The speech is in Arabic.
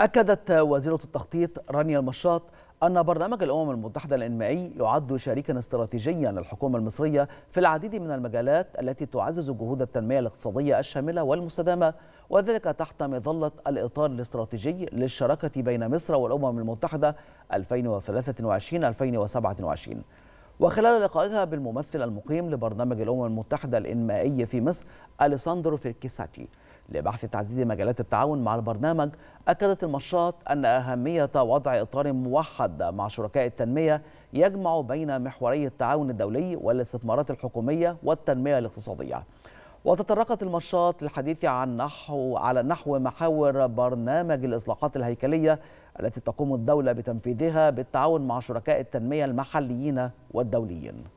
أكدت وزيرة التخطيط رانيا المشاط أن برنامج الأمم المتحدة الإنمائي يعد شريكا استراتيجيا للحكومة المصرية في العديد من المجالات التي تعزز جهود التنمية الاقتصادية الشاملة والمستدامة وذلك تحت مظلة الإطار الاستراتيجي للشراكة بين مصر والأمم المتحدة 2023-2027 وخلال لقائها بالممثل المقيم لبرنامج الأمم المتحدة الإنمائي في مصر أليساندرو فيركيساتي لبحث تعزيز مجالات التعاون مع البرنامج أكدت المشاط أن أهمية وضع إطار موحد مع شركاء التنمية يجمع بين محوري التعاون الدولي والاستثمارات الحكومية والتنمية الاقتصادية وتطرقت المشاط للحديث عن نحو على نحو محاور برنامج الاصلاحات الهيكليه التي تقوم الدوله بتنفيذها بالتعاون مع شركاء التنميه المحليين والدوليين